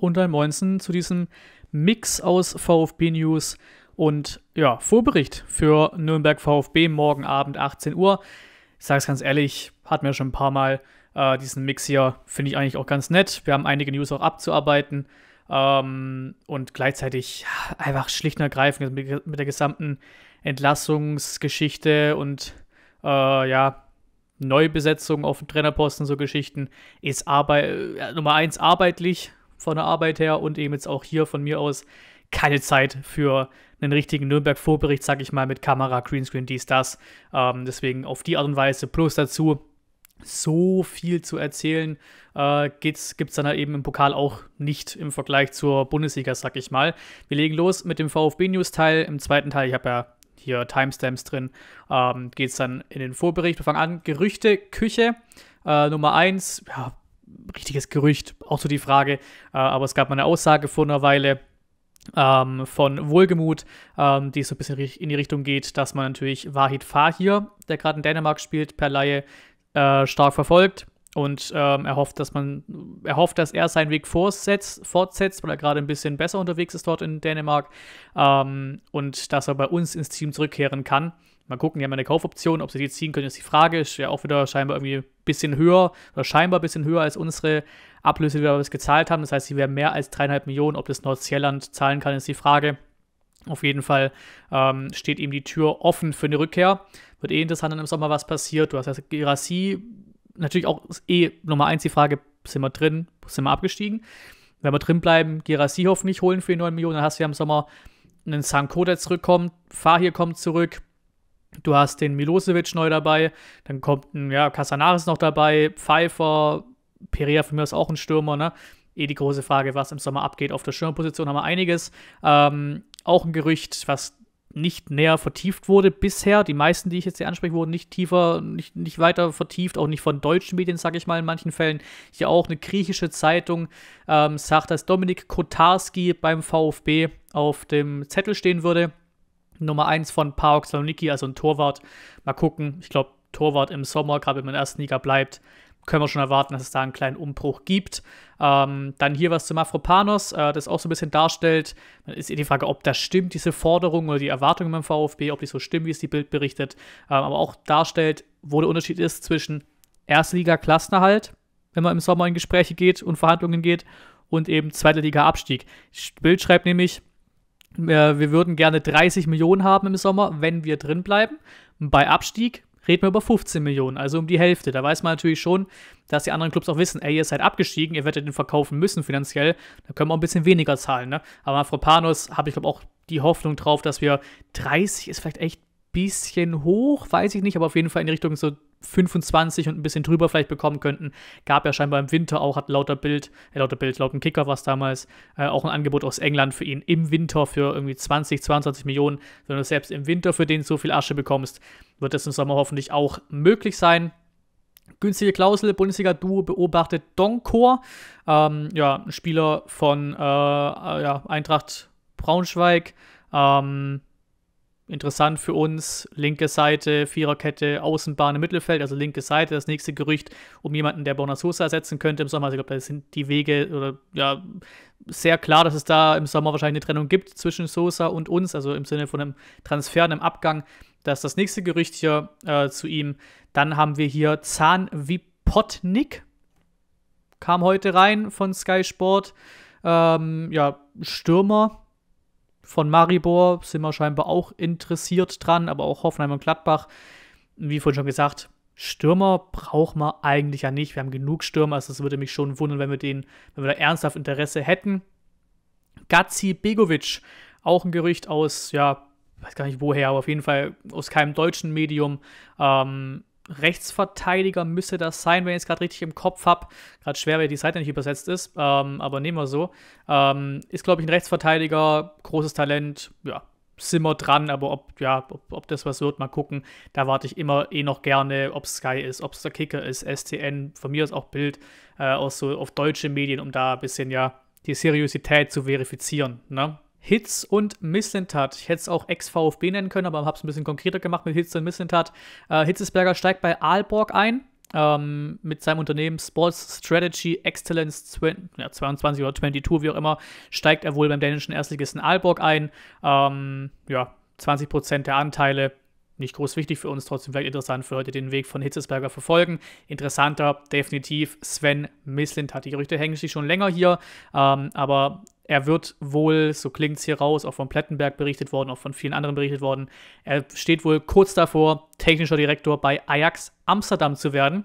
und ein Moinsen zu diesem Mix aus VfB News und ja, Vorbericht für Nürnberg VfB morgen Abend 18 Uhr. Ich sage es ganz ehrlich, hat mir schon ein paar Mal äh, diesen Mix hier, finde ich eigentlich auch ganz nett. Wir haben einige News auch abzuarbeiten ähm, und gleichzeitig einfach schlicht und ergreifend mit, mit der gesamten Entlassungsgeschichte und äh, ja, Neubesetzung auf dem Trainerposten, so Geschichten, ist Arbeit, äh, Nummer eins arbeitlich, von der Arbeit her und eben jetzt auch hier von mir aus keine Zeit für einen richtigen Nürnberg-Vorbericht, sag ich mal, mit Kamera, Greenscreen, dies, das. Ähm, deswegen auf die Art und Weise. Plus dazu, so viel zu erzählen äh, gibt es dann halt eben im Pokal auch nicht im Vergleich zur Bundesliga, sag ich mal. Wir legen los mit dem VfB-News-Teil. Im zweiten Teil, ich habe ja hier Timestamps drin, ähm, geht es dann in den Vorbericht. Wir fangen an. Gerüchte, Küche. Äh, Nummer 1, ja, richtiges Gerücht, auch so die Frage, äh, aber es gab mal eine Aussage vor einer Weile, ähm, von Wohlgemut, ähm, die so ein bisschen in die Richtung geht, dass man natürlich Wahid Fahir, der gerade in Dänemark spielt, per Laie äh, stark verfolgt und ähm, hofft, dass man erhofft, dass er seinen Weg fortsetzt, fortsetzt weil er gerade ein bisschen besser unterwegs ist dort in Dänemark ähm, und dass er bei uns ins Team zurückkehren kann. Mal gucken, die haben eine Kaufoption, ob sie die ziehen können, ist die Frage. Ist ja auch wieder scheinbar irgendwie bisschen höher oder scheinbar ein bisschen höher als unsere Ablöse, die wir bis gezahlt haben. Das heißt, sie werden mehr als dreieinhalb Millionen. Ob das Nordsjelland zahlen kann, ist die Frage. Auf jeden Fall ähm, steht ihm die Tür offen für eine Rückkehr. Wird eh interessant, dann im Sommer was passiert. Du hast also Gerassi, natürlich auch eh Nummer eins die Frage, sind wir drin, sind wir abgestiegen? Wenn wir drin bleiben, Gerassi hoffentlich holen für die 9 Millionen, dann hast du ja im Sommer einen Sanko, der zurückkommt, Fahir kommt zurück, Du hast den Milosevic neu dabei, dann kommt ein ja, Casanares noch dabei, Pfeiffer, Perea von mir ist auch ein Stürmer, ne? Eh die große Frage, was im Sommer abgeht. Auf der Stürmerposition haben wir einiges. Ähm, auch ein Gerücht, was nicht näher vertieft wurde bisher. Die meisten, die ich jetzt hier anspreche, wurden nicht tiefer, nicht, nicht weiter vertieft, auch nicht von deutschen Medien, sage ich mal in manchen Fällen. Hier auch eine griechische Zeitung ähm, sagt, dass Dominik Kotarski beim VfB auf dem Zettel stehen würde. Nummer 1 von Paok Saloniki, also ein Torwart. Mal gucken, ich glaube, Torwart im Sommer, gerade wenn man in der ersten Liga bleibt, können wir schon erwarten, dass es da einen kleinen Umbruch gibt. Ähm, dann hier was zu Mafropanos, äh, das auch so ein bisschen darstellt. Dann ist eh die Frage, ob das stimmt, diese Forderung oder die Erwartungen beim VfB, ob die so stimmen, wie es die Bild berichtet. Ähm, aber auch darstellt, wo der Unterschied ist zwischen Erstliga-Klassenerhalt, wenn man im Sommer in Gespräche geht und Verhandlungen geht, und eben Zweite Liga-Abstieg. Bild schreibt nämlich, äh, wir würden gerne 30 Millionen haben im Sommer, wenn wir drin bleiben. Bei Abstieg reden wir über 15 Millionen, also um die Hälfte. Da weiß man natürlich schon, dass die anderen Clubs auch wissen, ey, ihr seid abgestiegen, ihr werdet den verkaufen müssen finanziell, da können wir auch ein bisschen weniger zahlen. Ne? Aber Afropanos habe ich, glaube auch die Hoffnung drauf, dass wir 30 ist vielleicht echt ein bisschen hoch, weiß ich nicht, aber auf jeden Fall in die Richtung so 25 und ein bisschen drüber vielleicht bekommen könnten. Gab ja scheinbar im Winter auch, hat lauter Bild, äh, lauter Bild, laut dem Kicker war es damals, äh, auch ein Angebot aus England für ihn im Winter für irgendwie 20, 22 Millionen. Wenn du selbst im Winter für den so viel Asche bekommst, wird das im Sommer hoffentlich auch möglich sein. Günstige Klausel, Bundesliga-Duo beobachtet Donkor, ähm, ja, ein Spieler von äh, äh ja, Eintracht Braunschweig, ähm, Interessant für uns, linke Seite, Viererkette, Außenbahn im Mittelfeld, also linke Seite, das nächste Gerücht um jemanden, der Bonasosa ersetzen könnte im Sommer. Also ich glaube, da sind die Wege oder ja sehr klar, dass es da im Sommer wahrscheinlich eine Trennung gibt zwischen Sosa und uns, also im Sinne von einem Transfer, einem Abgang. Das ist das nächste Gerücht hier äh, zu ihm. Dann haben wir hier Zahn Wipotnik, kam heute rein von Sky Sport. Ähm, ja, Stürmer, von Maribor sind wir scheinbar auch interessiert dran, aber auch Hoffenheim und Gladbach. Wie vorhin schon gesagt, Stürmer braucht man eigentlich ja nicht. Wir haben genug Stürmer, also es würde mich schon wundern, wenn wir den, wenn wir da ernsthaft Interesse hätten. Gazi Begovic, auch ein Gerücht aus, ja, weiß gar nicht woher, aber auf jeden Fall aus keinem deutschen Medium. Ähm, Rechtsverteidiger müsste das sein, wenn ich es gerade richtig im Kopf habe. Gerade schwer, weil die Seite nicht übersetzt ist, ähm, aber nehmen wir so. Ähm, ist, glaube ich, ein Rechtsverteidiger, großes Talent, ja, sind wir dran, aber ob, ja, ob, ob, das was wird, mal gucken. Da warte ich immer eh noch gerne, ob es Sky ist, ob es der Kicker ist, STN, von mir ist auch Bild, äh, auch so auf deutsche Medien, um da ein bisschen ja die Seriosität zu verifizieren. Ne? Hitz und Mislintat. Ich hätte es auch Ex-VfB nennen können, aber habe es ein bisschen konkreter gemacht mit Hitz und Mislintat. Äh, Hitzesberger steigt bei Aalborg ein ähm, mit seinem Unternehmen Sports Strategy Excellence 20, ja, 22 oder 22, wie auch immer, steigt er wohl beim dänischen Erstligisten Aalborg ein. Ähm, ja, 20% der Anteile, nicht groß wichtig für uns, trotzdem vielleicht interessant für Leute, den Weg von Hitzesberger verfolgen. Interessanter, definitiv Sven Mislint hat. Die Gerüchte hängen sich schon länger hier, ähm, aber er wird wohl, so klingt es hier raus, auch von Plettenberg berichtet worden, auch von vielen anderen berichtet worden. Er steht wohl kurz davor, technischer Direktor bei Ajax Amsterdam zu werden.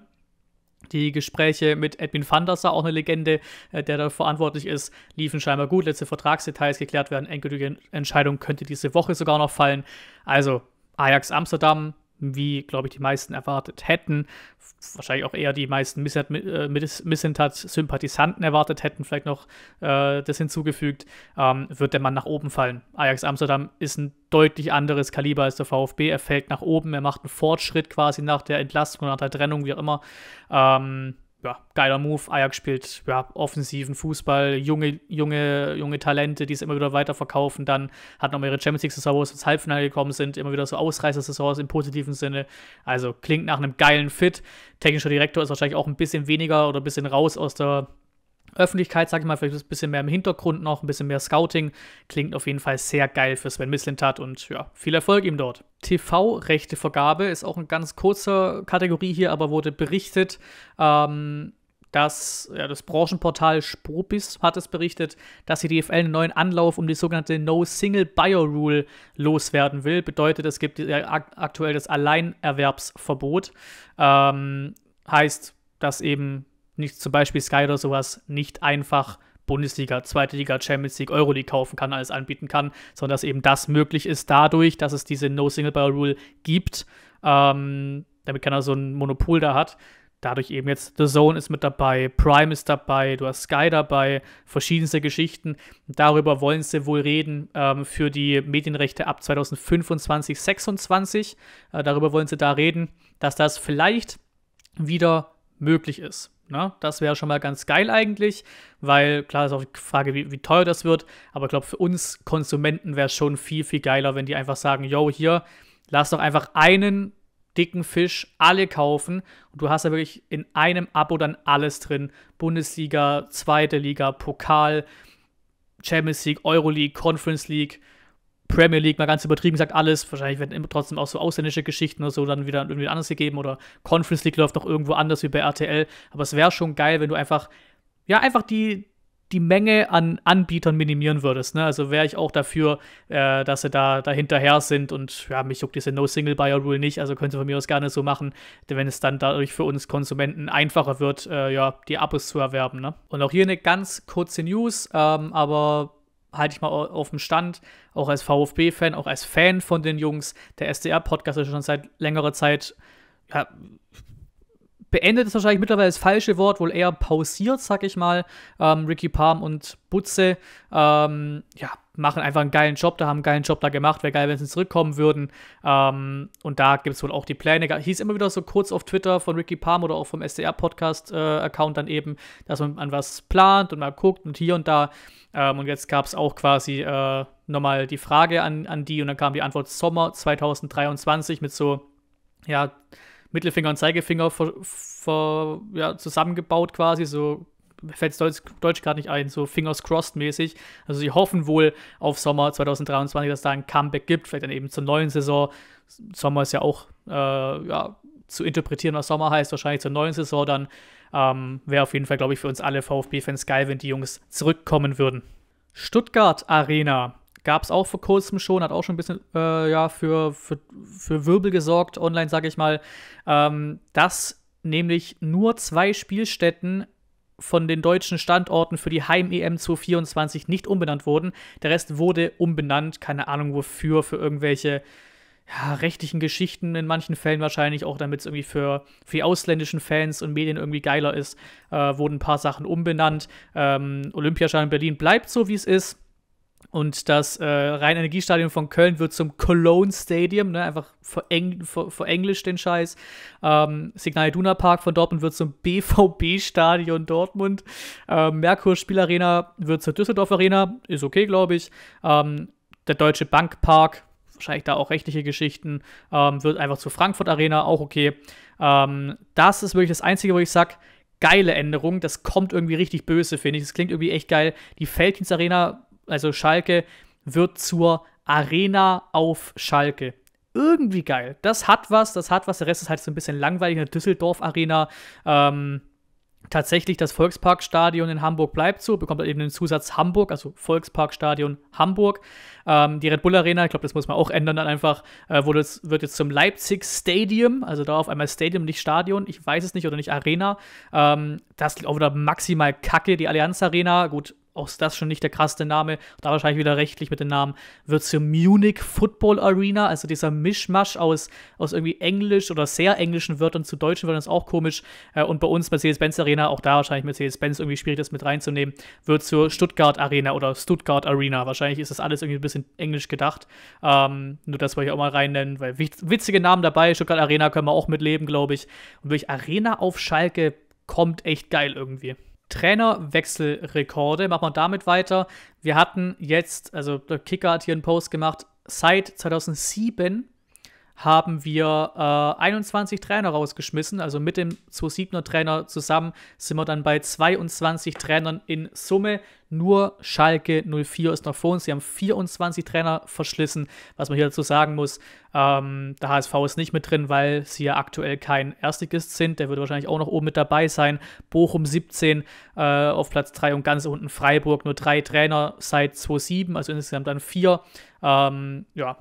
Die Gespräche mit Edwin van der Sar, auch eine Legende, äh, der da verantwortlich ist, liefen scheinbar gut. Letzte Vertragsdetails geklärt werden. Endgültige Entscheidung könnte diese Woche sogar noch fallen. Also Ajax Amsterdam, wie, glaube ich, die meisten erwartet hätten. Wahrscheinlich auch eher die meisten Missentat-Sympathisanten äh, erwartet hätten, vielleicht noch äh, das hinzugefügt, ähm, wird der Mann nach oben fallen. Ajax Amsterdam ist ein deutlich anderes Kaliber als der VfB. Er fällt nach oben, er macht einen Fortschritt quasi nach der Entlastung, oder nach der Trennung, wie auch immer. Ähm, ja, geiler Move. Ajax spielt ja, offensiven Fußball, junge, junge, junge Talente, die es immer wieder weiterverkaufen. Dann hat noch ihre Champions League-Saison, wo sie ins Halbfinale gekommen sind, immer wieder so Ausreißer-Saisons im positiven Sinne. Also klingt nach einem geilen Fit. Technischer Direktor ist wahrscheinlich auch ein bisschen weniger oder ein bisschen raus aus der Öffentlichkeit, sag ich mal, vielleicht ein bisschen mehr im Hintergrund noch, ein bisschen mehr Scouting. Klingt auf jeden Fall sehr geil für Sven Mislintat und ja, viel Erfolg ihm dort. TV-Rechtevergabe ist auch eine ganz kurze Kategorie hier, aber wurde berichtet, ähm, dass ja, das Branchenportal Spropis hat es berichtet, dass die DFL einen neuen Anlauf um die sogenannte No-Single-Buyer-Rule loswerden will. Bedeutet, es gibt aktuell das Alleinerwerbsverbot. Ähm, heißt, dass eben nicht zum Beispiel Sky oder sowas nicht einfach Bundesliga, Zweite Liga, Champions League, Euroleague kaufen kann, alles anbieten kann, sondern dass eben das möglich ist dadurch, dass es diese No-Single-Buyer-Rule gibt, ähm, damit keiner so ein Monopol da hat. Dadurch eben jetzt The Zone ist mit dabei, Prime ist dabei, du hast Sky dabei, verschiedenste Geschichten. Darüber wollen sie wohl reden ähm, für die Medienrechte ab 2025, 26. Äh, darüber wollen sie da reden, dass das vielleicht wieder möglich ist. Ne? Das wäre schon mal ganz geil eigentlich, weil klar ist auch die Frage, wie, wie teuer das wird, aber ich glaube, für uns Konsumenten wäre es schon viel, viel geiler, wenn die einfach sagen, yo, hier, lass doch einfach einen dicken Fisch alle kaufen und du hast ja wirklich in einem Abo dann alles drin. Bundesliga, zweite Liga, Pokal, Champions League, Euroleague, Conference League, Premier League mal ganz übertrieben sagt alles. Wahrscheinlich werden immer trotzdem auch so ausländische Geschichten oder so dann wieder irgendwie anders gegeben oder Conference League läuft noch irgendwo anders wie bei RTL. Aber es wäre schon geil, wenn du einfach, ja, einfach die, die Menge an Anbietern minimieren würdest. Ne? Also wäre ich auch dafür, äh, dass sie da, da hinterher sind und ja, mich juckt diese No-Single-Buyer-Rule nicht, also können sie von mir aus gerne so machen, denn wenn es dann dadurch für uns Konsumenten einfacher wird, äh, ja, die Abos zu erwerben. Ne? Und auch hier eine ganz kurze News, ähm, aber halte ich mal auf dem Stand, auch als VfB-Fan, auch als Fan von den Jungs. Der SDR-Podcast ist schon seit längerer Zeit ja, beendet ist wahrscheinlich mittlerweile das falsche Wort, wohl eher pausiert, sag ich mal. Ähm, Ricky Palm und Butze ähm, ja, machen einfach einen geilen Job, da haben einen geilen Job da gemacht. Wäre geil, wenn sie zurückkommen würden. Ähm, und da gibt es wohl auch die Pläne. Hieß immer wieder so kurz auf Twitter von Ricky Palm oder auch vom SDR-Podcast-Account äh, dann eben, dass man an was plant und mal guckt und hier und da. Ähm, und jetzt gab es auch quasi äh, nochmal die Frage an, an die und dann kam die Antwort Sommer 2023 mit so, ja, Mittelfinger und Zeigefinger vor, vor, ja, zusammengebaut quasi, so fällt es Deutsch, Deutsch gerade nicht ein, so Fingers crossed mäßig. Also sie hoffen wohl auf Sommer 2023, dass da ein Comeback gibt, vielleicht dann eben zur neuen Saison. Sommer ist ja auch äh, ja, zu interpretieren, was Sommer heißt, wahrscheinlich zur neuen Saison dann. Ähm, Wäre auf jeden Fall, glaube ich, für uns alle VfB-Fans geil, wenn die Jungs zurückkommen würden. Stuttgart Arena. Gab es auch vor kurzem schon, hat auch schon ein bisschen äh, ja, für, für, für Wirbel gesorgt, online sage ich mal, ähm, dass nämlich nur zwei Spielstätten von den deutschen Standorten für die Heim-EM 2024 nicht umbenannt wurden. Der Rest wurde umbenannt, keine Ahnung wofür, für irgendwelche ja, rechtlichen Geschichten in manchen Fällen wahrscheinlich, auch damit es irgendwie für, für die ausländischen Fans und Medien irgendwie geiler ist, äh, wurden ein paar Sachen umbenannt. Ähm, Olympiastadion Berlin bleibt so, wie es ist. Und das äh, Rhein-Energiestadion von Köln wird zum Cologne Stadium, ne? einfach vereng ver verenglisch den Scheiß. Ähm, Signal Iduna Park von Dortmund wird zum BVB-Stadion Dortmund. Ähm, Merkur Spielarena wird zur Düsseldorf Arena, ist okay, glaube ich. Ähm, der Deutsche Bank Park, wahrscheinlich da auch rechtliche Geschichten, ähm, wird einfach zur Frankfurt Arena, auch okay. Ähm, das ist wirklich das Einzige, wo ich sage, geile Änderung. Das kommt irgendwie richtig böse, finde ich. Das klingt irgendwie echt geil. Die Felddienst-Arena also Schalke wird zur Arena auf Schalke. Irgendwie geil. Das hat was, das hat was. Der Rest ist halt so ein bisschen langweilig. Eine Düsseldorf-Arena. Ähm, tatsächlich das Volksparkstadion in Hamburg bleibt so, bekommt halt eben den Zusatz Hamburg, also Volksparkstadion Hamburg. Ähm, die Red Bull Arena, ich glaube, das muss man auch ändern dann einfach, äh, wurde wird jetzt zum Leipzig Stadium, also da auf einmal Stadium, nicht Stadion, ich weiß es nicht, oder nicht Arena. Ähm, das liegt auch wieder maximal kacke, die Allianz Arena, gut, auch das schon nicht der krasse Name, da wahrscheinlich wieder rechtlich mit dem Namen, wird zur Munich Football Arena, also dieser Mischmasch aus, aus irgendwie Englisch oder sehr englischen Wörtern zu deutschen Wörtern ist auch komisch. Äh, und bei uns Mercedes-Benz Arena, auch da wahrscheinlich Mercedes-Benz irgendwie schwierig, das mit reinzunehmen, wird zur Stuttgart Arena oder Stuttgart Arena. Wahrscheinlich ist das alles irgendwie ein bisschen englisch gedacht. Ähm, nur das wollte ich auch mal rein nennen, weil witzige Namen dabei, Stuttgart Arena können wir auch mitleben, glaube ich. Und durch Arena auf Schalke kommt echt geil irgendwie. Trainerwechselrekorde. Machen wir damit weiter. Wir hatten jetzt, also der Kicker hat hier einen Post gemacht, seit 2007 haben wir äh, 21 Trainer rausgeschmissen. Also mit dem 27er Trainer zusammen sind wir dann bei 22 Trainern in Summe. Nur Schalke 04 ist noch vor uns. Sie haben 24 Trainer verschlissen. Was man hier dazu sagen muss, ähm, der HSV ist nicht mit drin, weil sie ja aktuell kein Erstligist sind. Der würde wahrscheinlich auch noch oben mit dabei sein. Bochum 17 äh, auf Platz 3 und ganz unten Freiburg. Nur drei Trainer seit 2007, also insgesamt dann vier. Ähm, ja,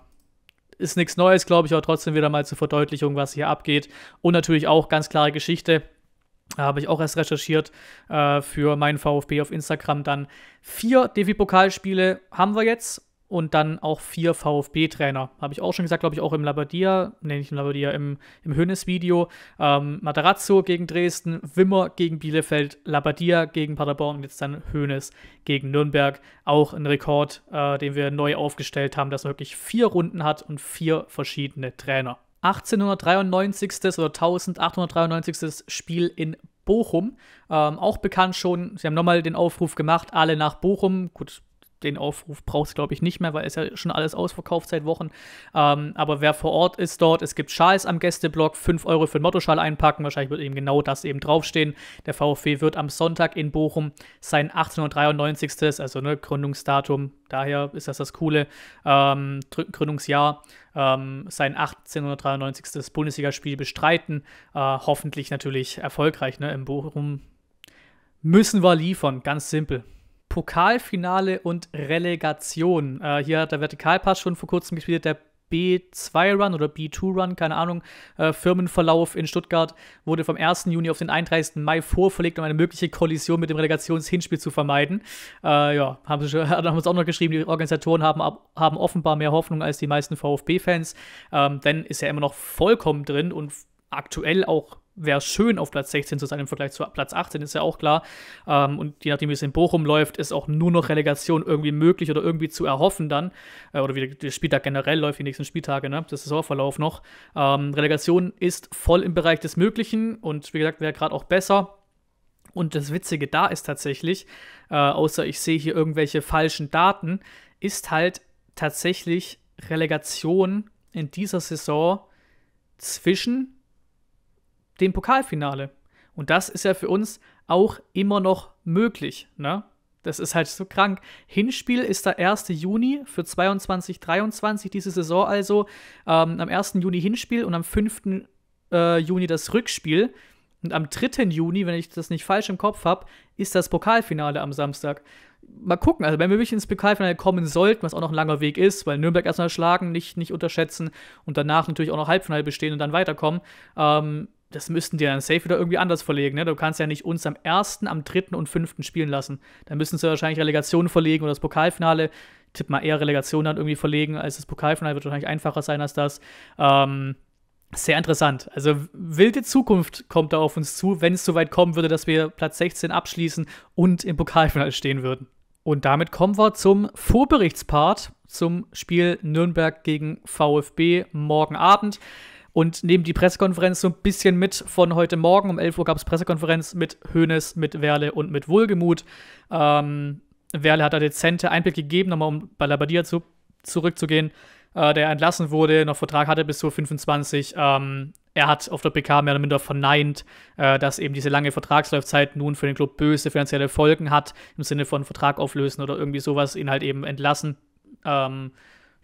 ist nichts Neues, glaube ich, aber trotzdem wieder mal zur Verdeutlichung, was hier abgeht. Und natürlich auch ganz klare Geschichte. Habe ich auch erst recherchiert äh, für meinen VfB auf Instagram. Dann vier DFB-Pokalspiele haben wir jetzt und dann auch vier VfB-Trainer. Habe ich auch schon gesagt, glaube ich, auch im Labadia, nenne ich im Labadia, im, im Hönes-Video. Ähm, Materazzo gegen Dresden, Wimmer gegen Bielefeld, Labadia gegen Paderborn und jetzt dann Hönes gegen Nürnberg. Auch ein Rekord, äh, den wir neu aufgestellt haben, dass man wirklich vier Runden hat und vier verschiedene Trainer. 1893. oder 1893. Spiel in Bochum. Ähm, auch bekannt schon, sie haben nochmal den Aufruf gemacht, alle nach Bochum. Gut, den Aufruf braucht es, glaube ich, nicht mehr, weil es ja schon alles ausverkauft seit Wochen. Ähm, aber wer vor Ort ist dort, es gibt Schals am Gästeblock, 5 Euro für den Mottoschal einpacken. Wahrscheinlich wird eben genau das eben draufstehen. Der VfW wird am Sonntag in Bochum sein 1893. also ne, Gründungsdatum, daher ist das das coole ähm, Gründungsjahr, ähm, sein 1893. Bundesligaspiel bestreiten. Äh, hoffentlich natürlich erfolgreich ne, in Bochum. Müssen wir liefern, ganz simpel. Pokalfinale und Relegation. Äh, hier hat der Vertikalpass schon vor kurzem gespielt, der B2-Run oder B2-Run, keine Ahnung, äh, Firmenverlauf in Stuttgart wurde vom 1. Juni auf den 31. Mai vorverlegt, um eine mögliche Kollision mit dem Relegationshinspiel zu vermeiden. Äh, ja, haben sie haben uns auch noch geschrieben, die Organisatoren haben, haben offenbar mehr Hoffnung als die meisten VfB-Fans. Ähm, denn ist ja immer noch vollkommen drin und aktuell auch wäre es schön, auf Platz 16 zu sein im Vergleich zu Platz 18, ist ja auch klar. Ähm, und je nachdem, wie es in Bochum läuft, ist auch nur noch Relegation irgendwie möglich oder irgendwie zu erhoffen dann. Äh, oder wie der Spieltag generell läuft, die nächsten Spieltage, ne? Das Saisonverlauf noch. Ähm, Relegation ist voll im Bereich des Möglichen und wie gesagt, wäre gerade auch besser. Und das Witzige da ist tatsächlich, äh, außer ich sehe hier irgendwelche falschen Daten, ist halt tatsächlich Relegation in dieser Saison zwischen dem Pokalfinale. Und das ist ja für uns auch immer noch möglich. Ne? Das ist halt so krank. Hinspiel ist der 1. Juni für 22, 23, diese Saison also. Ähm, am 1. Juni Hinspiel und am 5. Äh, Juni das Rückspiel. Und am 3. Juni, wenn ich das nicht falsch im Kopf habe, ist das Pokalfinale am Samstag. Mal gucken, also wenn wir wirklich ins Pokalfinale kommen sollten, was auch noch ein langer Weg ist, weil Nürnberg erstmal schlagen, nicht, nicht unterschätzen und danach natürlich auch noch Halbfinale bestehen und dann weiterkommen, ähm, das müssten die dann safe wieder irgendwie anders verlegen. Ne? Du kannst ja nicht uns am ersten, am dritten und fünften spielen lassen. Dann müssen sie wahrscheinlich Relegationen verlegen oder das Pokalfinale. Tipp mal eher Relegation dann irgendwie verlegen als das Pokalfinale. Wird wahrscheinlich einfacher sein als das. Ähm, sehr interessant. Also wilde Zukunft kommt da auf uns zu, wenn es so weit kommen würde, dass wir Platz 16 abschließen und im Pokalfinale stehen würden. Und damit kommen wir zum Vorberichtspart zum Spiel Nürnberg gegen VfB morgen Abend und nehmen die Pressekonferenz so ein bisschen mit von heute Morgen. Um 11 Uhr gab es Pressekonferenz mit Hoeneß, mit Werle und mit Wohlgemut. Ähm, Werle hat da dezente Einblick gegeben, nochmal um bei Labadia zu, zurückzugehen, äh, der entlassen wurde, noch Vertrag hatte bis zu 25. Ähm, er hat auf der PK mehr oder minder verneint, äh, dass eben diese lange Vertragslaufzeit nun für den Club böse finanzielle Folgen hat, im Sinne von Vertrag auflösen oder irgendwie sowas, ihn halt eben entlassen. Ähm,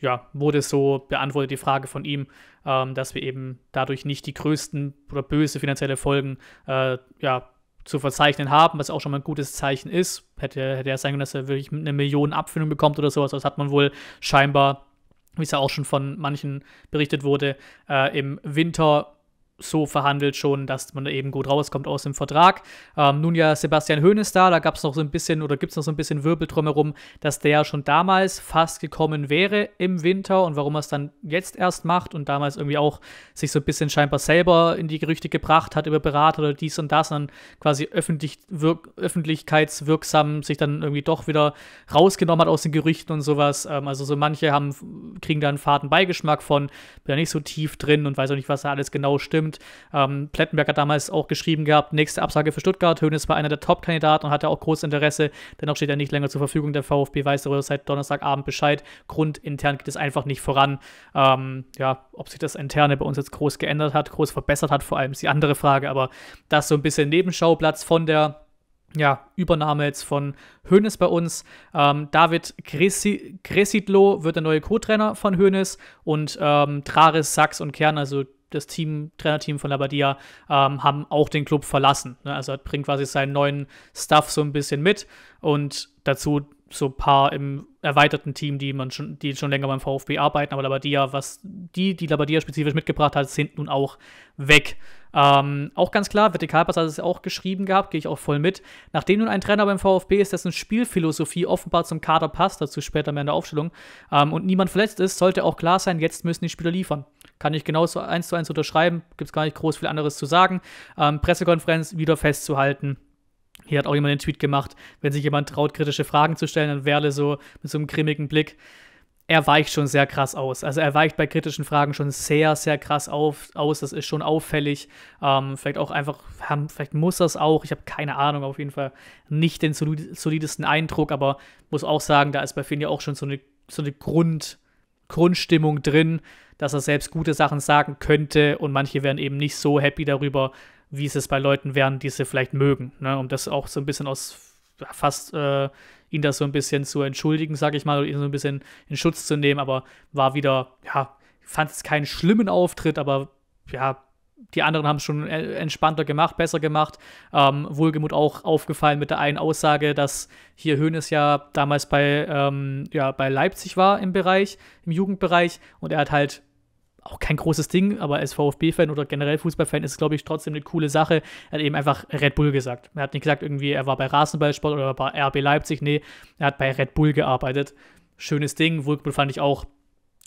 ja, wurde so beantwortet, die Frage von ihm, ähm, dass wir eben dadurch nicht die größten oder böse finanzielle Folgen äh, ja, zu verzeichnen haben, was auch schon mal ein gutes Zeichen ist. Hätte, hätte er sein können, dass er wirklich eine Million Abfindung bekommt oder sowas. Das hat man wohl scheinbar, wie es ja auch schon von manchen berichtet wurde, äh, im Winter so verhandelt schon, dass man eben gut rauskommt aus dem Vertrag. Ähm, nun ja, Sebastian Höhn ist da, da gab es noch so ein bisschen oder gibt es noch so ein bisschen Wirbel drumherum, dass der schon damals fast gekommen wäre im Winter und warum er es dann jetzt erst macht und damals irgendwie auch sich so ein bisschen scheinbar selber in die Gerüchte gebracht hat über Berater oder dies und das und dann quasi öffentlich, öffentlichkeitswirksam sich dann irgendwie doch wieder rausgenommen hat aus den Gerüchten und sowas. Ähm, also so manche haben, kriegen da einen faden Beigeschmack von, bin ja nicht so tief drin und weiß auch nicht, was da alles genau stimmt und ähm, Plettenberg hat damals auch geschrieben gehabt, nächste Absage für Stuttgart. Hoeneß war einer der Top-Kandidaten und hatte auch großes Interesse. Dennoch steht er nicht länger zur Verfügung. Der VfB weiß darüber seit Donnerstagabend Bescheid. Grundintern geht es einfach nicht voran. Ähm, ja, ob sich das Interne bei uns jetzt groß geändert hat, groß verbessert hat, vor allem ist die andere Frage. Aber das so ein bisschen Nebenschauplatz von der ja, Übernahme jetzt von Hoeneß bei uns. Ähm, David Gresidlo wird der neue Co-Trainer von Hoeneß und ähm, Traris, Sachs und Kern, also das Team, Trainerteam von Labadia, ähm, haben auch den Club verlassen. Ne? Also er bringt quasi seinen neuen Stuff so ein bisschen mit und dazu so ein paar im erweiterten Team, die man schon, die schon länger beim VfB arbeiten, aber Labadia, was die, die Labadia spezifisch mitgebracht hat, sind nun auch weg. Ähm, auch ganz klar, Vertikalpass hat es auch geschrieben gehabt, gehe ich auch voll mit. Nachdem nun ein Trainer beim VfB ist, dessen Spielphilosophie offenbar zum Kader passt, dazu später mehr in der Aufstellung, ähm, und niemand verletzt ist, sollte auch klar sein, jetzt müssen die Spieler liefern. Kann ich genauso eins zu eins unterschreiben. Gibt es gar nicht groß viel anderes zu sagen. Ähm, Pressekonferenz wieder festzuhalten. Hier hat auch jemand einen Tweet gemacht, wenn sich jemand traut, kritische Fragen zu stellen, dann Werle so mit so einem grimmigen Blick. Er weicht schon sehr krass aus. Also er weicht bei kritischen Fragen schon sehr, sehr krass auf, aus. Das ist schon auffällig. Ähm, vielleicht auch einfach, vielleicht muss das auch. Ich habe keine Ahnung, auf jeden Fall nicht den solidesten Eindruck, aber muss auch sagen, da ist bei Finn ja auch schon so eine, so eine Grund- Grundstimmung drin, dass er selbst gute Sachen sagen könnte und manche wären eben nicht so happy darüber, wie es es bei Leuten wären, die sie vielleicht mögen. Ne? Um das auch so ein bisschen aus fast äh, ihn das so ein bisschen zu entschuldigen, sag ich mal, oder ihn so ein bisschen in Schutz zu nehmen, aber war wieder, ja, fand es keinen schlimmen Auftritt, aber ja, die anderen haben es schon entspannter gemacht, besser gemacht. Ähm, Wohlgemut auch aufgefallen mit der einen Aussage, dass hier Höhnes ja damals bei, ähm, ja, bei Leipzig war im Bereich, im Jugendbereich und er hat halt auch kein großes Ding, aber als VfB-Fan oder generell Fußball-Fan ist es, glaube ich, trotzdem eine coole Sache. Er hat eben einfach Red Bull gesagt. Er hat nicht gesagt, irgendwie, er war bei Rasenballsport oder bei RB Leipzig. Nee, er hat bei Red Bull gearbeitet. Schönes Ding. Wohlgemut fand ich auch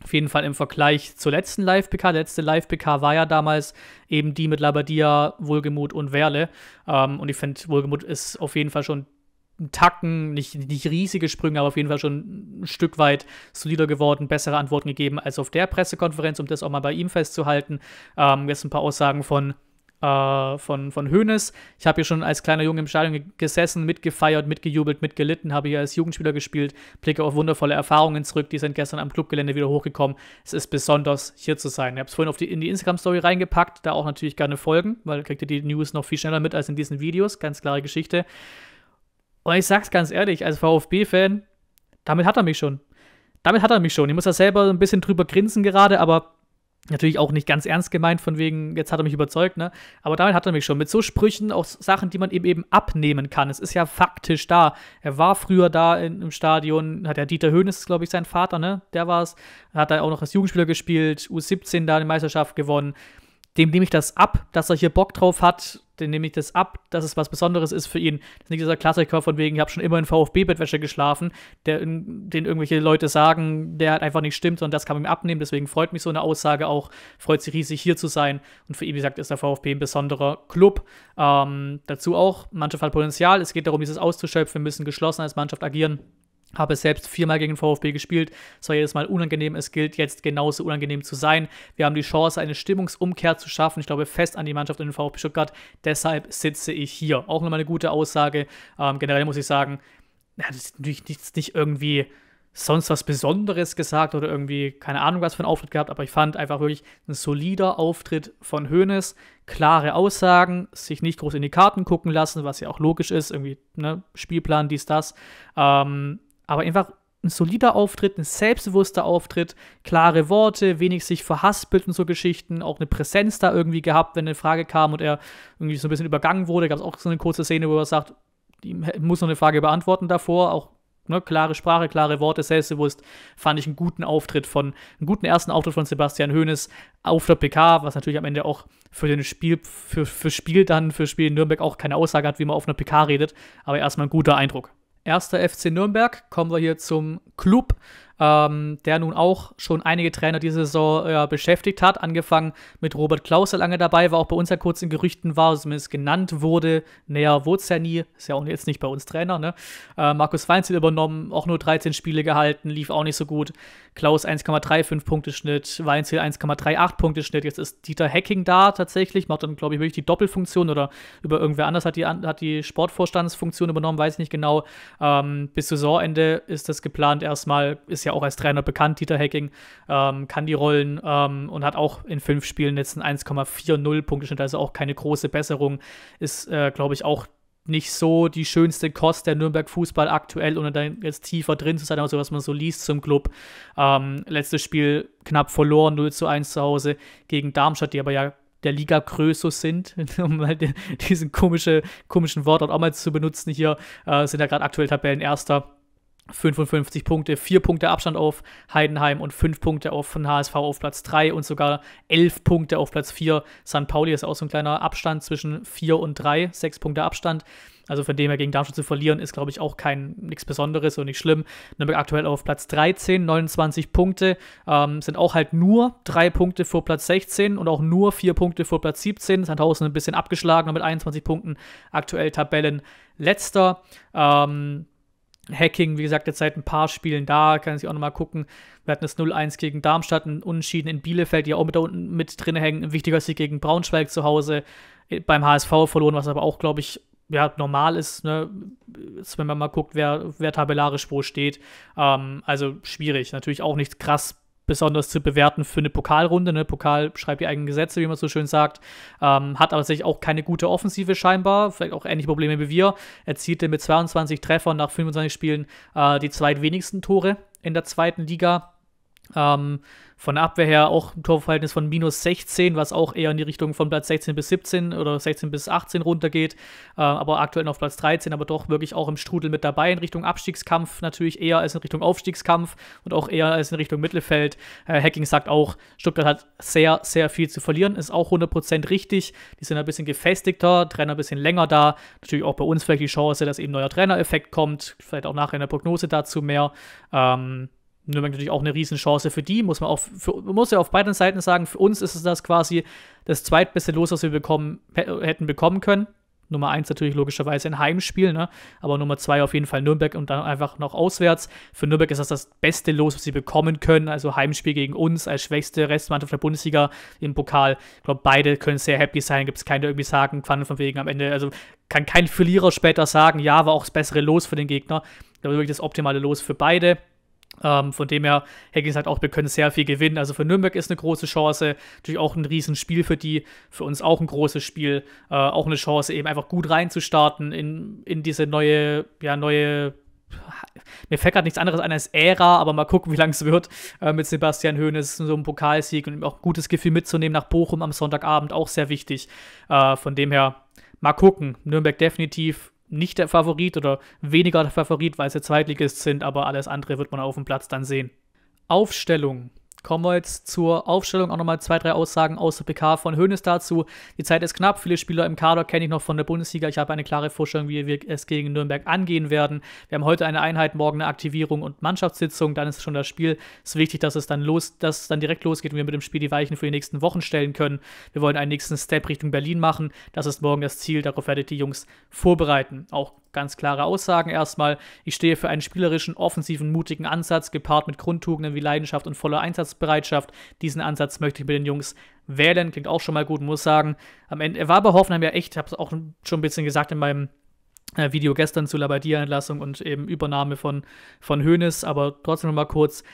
auf jeden Fall im Vergleich zur letzten Live-PK. Letzte Live-PK war ja damals eben die mit Labadia, Wohlgemut und Werle. Ähm, und ich finde, Wohlgemut ist auf jeden Fall schon ein Tacken, nicht, nicht riesige Sprünge, aber auf jeden Fall schon ein Stück weit solider geworden, bessere Antworten gegeben als auf der Pressekonferenz, um das auch mal bei ihm festzuhalten. Ähm, jetzt ein paar Aussagen von äh, von, von Hoeneß. Ich habe hier schon als kleiner Junge im Stadion gesessen, mitgefeiert, mitgejubelt, mitgelitten, habe hier als Jugendspieler gespielt, blicke auf wundervolle Erfahrungen zurück, die sind gestern am Clubgelände wieder hochgekommen. Es ist besonders, hier zu sein. Ich habe es vorhin auf die, in die Instagram-Story reingepackt, da auch natürlich gerne folgen, weil kriegt ihr die News noch viel schneller mit als in diesen Videos, ganz klare Geschichte. Und ich sag's ganz ehrlich, als VfB-Fan, damit hat er mich schon. Damit hat er mich schon. Ich muss da selber ein bisschen drüber grinsen gerade, aber Natürlich auch nicht ganz ernst gemeint, von wegen, jetzt hat er mich überzeugt, ne? Aber damit hat er mich schon. Mit so Sprüchen, auch Sachen, die man eben eben abnehmen kann. Es ist ja faktisch da. Er war früher da in, im Stadion, hat ja Dieter Höhnes, glaube ich, sein Vater, ne? Der war es. Hat er auch noch als Jugendspieler gespielt, U17 da eine Meisterschaft gewonnen. Dem nehme ich das ab, dass er hier Bock drauf hat, den nehme ich das ab, dass es was Besonderes ist für ihn. Das ist nicht dieser Klassiker von wegen, ich habe schon immer in VfB-Bettwäsche geschlafen, der, den irgendwelche Leute sagen, der halt einfach nicht stimmt, und das kann man ihm abnehmen. Deswegen freut mich so eine Aussage auch, freut sich riesig, hier zu sein. Und für ihn, wie gesagt, ist der VfB ein besonderer Club. Ähm, dazu auch, Mannschaft hat Potenzial, es geht darum, dieses auszuschöpfen, wir müssen geschlossen als Mannschaft agieren. Habe selbst viermal gegen den VfB gespielt. Es war jedes Mal unangenehm. Es gilt jetzt genauso unangenehm zu sein. Wir haben die Chance, eine Stimmungsumkehr zu schaffen. Ich glaube fest an die Mannschaft und den VfB Stuttgart. Deshalb sitze ich hier. Auch nochmal eine gute Aussage. Ähm, generell muss ich sagen, ja, das ist natürlich nicht, nicht irgendwie sonst was Besonderes gesagt oder irgendwie keine Ahnung was für einen Auftritt gehabt, aber ich fand einfach wirklich ein solider Auftritt von Hoeneß. Klare Aussagen, sich nicht groß in die Karten gucken lassen, was ja auch logisch ist, irgendwie ne? Spielplan, dies, das. Ähm, aber einfach ein solider Auftritt, ein selbstbewusster Auftritt, klare Worte, wenig sich verhaspelt und so Geschichten, auch eine Präsenz da irgendwie gehabt, wenn eine Frage kam und er irgendwie so ein bisschen übergangen wurde, gab es auch so eine kurze Szene, wo er sagt, ich muss noch eine Frage beantworten davor, auch ne, klare Sprache, klare Worte, selbstbewusst, fand ich einen guten Auftritt von, einen guten ersten Auftritt von Sebastian Hoeneß auf der PK, was natürlich am Ende auch für den Spiel, für, für Spiel dann, für Spiel in Nürnberg auch keine Aussage hat, wie man auf einer PK redet, aber erstmal ein guter Eindruck. Erster FC Nürnberg. Kommen wir hier zum Club ähm, der nun auch schon einige Trainer diese Saison äh, beschäftigt hat, angefangen mit Robert Klaus, der lange dabei war, auch bei uns ja kurz in Gerüchten war, zumindest genannt wurde, näher wurde es ja nie, ist ja auch jetzt nicht bei uns Trainer, ne? Äh, Markus Weinzel übernommen, auch nur 13 Spiele gehalten, lief auch nicht so gut. Klaus 1,35 Punkte Schnitt, Weinzel 1,38 Punkte Schnitt, jetzt ist Dieter Hacking da tatsächlich, macht dann glaube ich wirklich die Doppelfunktion oder über irgendwer anders hat die, hat die Sportvorstandsfunktion übernommen, weiß ich nicht genau. Ähm, bis Saisonende ist das geplant erstmal, ist ist ja auch als Trainer bekannt, Dieter Hacking, ähm, kann die Rollen ähm, und hat auch in fünf Spielen jetzt einen 1,40 Punkteschnitt, also auch keine große Besserung. Ist, äh, glaube ich, auch nicht so die schönste Kost der Nürnberg Fußball aktuell, ohne dann jetzt tiefer drin zu sein, aber so was man so liest zum Club. Ähm, letztes Spiel knapp verloren, 0 zu 1 zu Hause gegen Darmstadt, die aber ja der Liga Krösus sind, um halt diesen komische, komischen Wortlaut auch mal zu benutzen hier, äh, sind ja gerade aktuell Tabellenerster 55 Punkte, 4 Punkte Abstand auf Heidenheim und 5 Punkte auf, von HSV auf Platz 3 und sogar 11 Punkte auf Platz 4. St. Pauli ist auch so ein kleiner Abstand zwischen 4 und 3, 6 Punkte Abstand. Also von dem her gegen Darmstadt zu verlieren, ist, glaube ich, auch kein nichts Besonderes und nicht schlimm. Nürnberg aktuell auf Platz 13, 29 Punkte, ähm, sind auch halt nur 3 Punkte vor Platz 16 und auch nur 4 Punkte vor Platz 17. Sandhausen ein bisschen abgeschlagen mit 21 Punkten, aktuell Tabellenletzter. Ähm, Hacking, wie gesagt, jetzt seit ein paar Spielen da, kann sich auch nochmal gucken. Wir hatten das 0-1 gegen Darmstadt, ein Unentschieden in Bielefeld, die auch mit da unten mit drin hängen. Ein wichtiger Sieg gegen Braunschweig zu Hause, äh, beim HSV verloren, was aber auch, glaube ich, ja, normal ist, ne? Jetzt, wenn man mal guckt, wer, wer tabellarisch wo steht. Ähm, also schwierig. Natürlich auch nicht krass besonders zu bewerten für eine Pokalrunde. Ne? Pokal schreibt die eigenen Gesetze, wie man so schön sagt. Ähm, hat aber sich auch keine gute Offensive scheinbar. Vielleicht auch ähnliche Probleme wie wir. Erzielte mit 22 Treffern nach 25 Spielen äh, die zweitwenigsten Tore in der zweiten Liga. Ähm, von der Abwehr her auch ein Torverhältnis von minus 16, was auch eher in die Richtung von Platz 16 bis 17 oder 16 bis 18 runtergeht, äh, aber aktuell noch auf Platz 13, aber doch wirklich auch im Strudel mit dabei in Richtung Abstiegskampf, natürlich eher als in Richtung Aufstiegskampf und auch eher als in Richtung Mittelfeld. Äh, Hacking sagt auch, Stuttgart hat sehr, sehr viel zu verlieren, ist auch 100% richtig. Die sind ein bisschen gefestigter, Trainer ein bisschen länger da. Natürlich auch bei uns vielleicht die Chance, dass eben neuer Trainereffekt kommt, vielleicht auch nachher in der Prognose dazu mehr. Ähm, Nürnberg natürlich auch eine Riesenchance für die, muss man auch, für, muss ja auf beiden Seiten sagen, für uns ist es das quasi das zweitbeste Los, was wir bekommen, hätten bekommen können. Nummer eins natürlich logischerweise ein Heimspiel, ne? aber Nummer zwei auf jeden Fall Nürnberg und dann einfach noch auswärts. Für Nürnberg ist das das beste Los, was sie bekommen können, also Heimspiel gegen uns als schwächste Restmannschaft der Bundesliga im Pokal. Ich glaube, beide können sehr happy sein, gibt es keine irgendwie sagen, Pfannen von wegen am Ende, also kann kein Verlierer später sagen, ja, war auch das bessere Los für den Gegner. Da war wirklich das optimale Los für beide. Ähm, von dem her, Higgins sagt auch, wir können sehr viel gewinnen. Also für Nürnberg ist eine große Chance, natürlich auch ein Riesenspiel für die, für uns auch ein großes Spiel, äh, auch eine Chance, eben einfach gut reinzustarten in, in diese neue, ja, neue mir fällt gerade nichts anderes an als Ära, aber mal gucken, wie lange es wird äh, mit Sebastian Hoeneß, so ein Pokalsieg und auch ein gutes Gefühl mitzunehmen nach Bochum am Sonntagabend, auch sehr wichtig. Äh, von dem her, mal gucken. Nürnberg definitiv nicht der Favorit oder weniger der Favorit, weil sie Zweitligist sind, aber alles andere wird man auf dem Platz dann sehen. Aufstellung kommen wir jetzt zur Aufstellung. Auch nochmal zwei, drei Aussagen aus der PK von Hoeneß dazu. Die Zeit ist knapp. Viele Spieler im Kader kenne ich noch von der Bundesliga. Ich habe eine klare Vorstellung, wie wir es gegen Nürnberg angehen werden. Wir haben heute eine Einheit, morgen eine Aktivierung und Mannschaftssitzung. Dann ist schon das Spiel. Es ist wichtig, dass es dann los, dass es dann direkt losgeht und wir mit dem Spiel die Weichen für die nächsten Wochen stellen können. Wir wollen einen nächsten Step Richtung Berlin machen. Das ist morgen das Ziel. Darauf werdet die Jungs vorbereiten. Auch ganz klare Aussagen erstmal. Ich stehe für einen spielerischen, offensiven, mutigen Ansatz, gepaart mit Grundtugenden wie Leidenschaft und voller Einsatzbereitschaft. Diesen Ansatz möchte ich mit den Jungs wählen. Klingt auch schon mal gut, muss sagen. Am Ende, er war bei Hoffenheim ja echt, ich habe es auch schon ein bisschen gesagt in meinem äh, Video gestern zu Labadia-Entlassung und eben Übernahme von, von Hoeneß, aber trotzdem nochmal kurz.